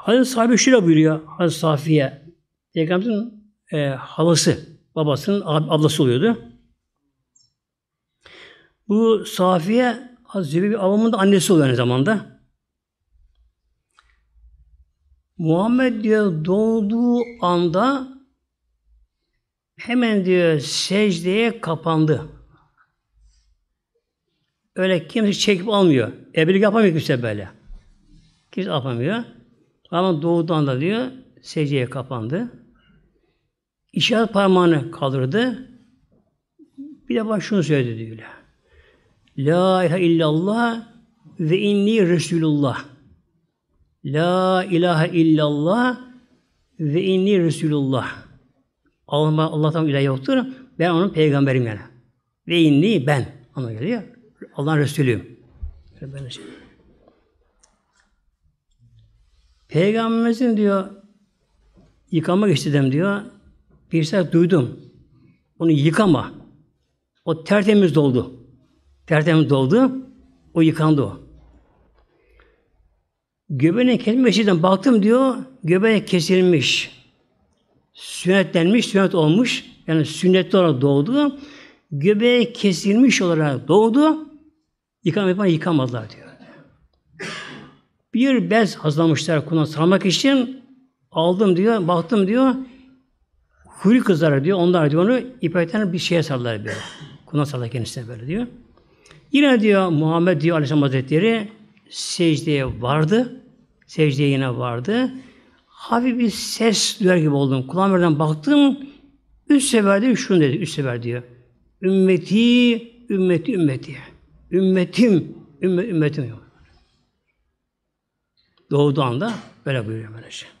Hazreti Safiye şöyle buyuruyor. Hazreti Safiye. Peygamberin e, halası, babasının ablası oluyordu. Bu Safiye Hazreti Avam'ın da annesi oluyor aynı zamanda. Muhammed diyor doğduğu anda hemen diyor secdeye kapandı. Öyle kimse çekip almıyor. Ebelik yapamıyor kimse böyle. Kimse yapamıyor. Ama doğudan da diyor secdeye kapandı. İşaret parmağını kaldırdı. Bir de bak şunu söyledi diyor. La ilahe illallah ve inni Resulullah. La ilahe illallah ve inni Resulullah. Allah, Allah'tan yoktur. Ben onun peygamberim yani. Ve inni ben. Ona geliyor. Allah'ın Resulüyüm. Böyle şey. Peygamberimizin diyor yıkamak istedim diyor. Bir saat duydum. Onu yıkama. O tertemiz doldu. Tertemiz doldu. O yıkandı o. Göbeğine kesilmesinden baktım diyor. Göbeğe kesilmiş. Sünnetlenmiş, sünnet olmuş. Yani sünnetli olarak doğdu. Göbeğe kesilmiş olarak doğdu. Yıkam yapana yıkamadılar diyor. Bir bez hazırlamışlar kulağına sarmak için. Aldım diyor, baktım diyor. Huri kızları diyor, onlar diyor onu ipekten bir şeye sarlar diyor, Kulağına sarlar kendisine böyle diyor. Yine diyor Muhammed diyor Aleyhisselam Hazretleri secdeye vardı. Secdeye yine vardı. Hafif bir ses duyar gibi oldum. Kulağım oradan baktım. Üç sefer diyor şunu dedi. Üç sefer diyor. Ümmeti, ümmeti, ümmeti. Ümmetim, ümmet, ümmetim doğduğu anda böyle buyuruyor böylece.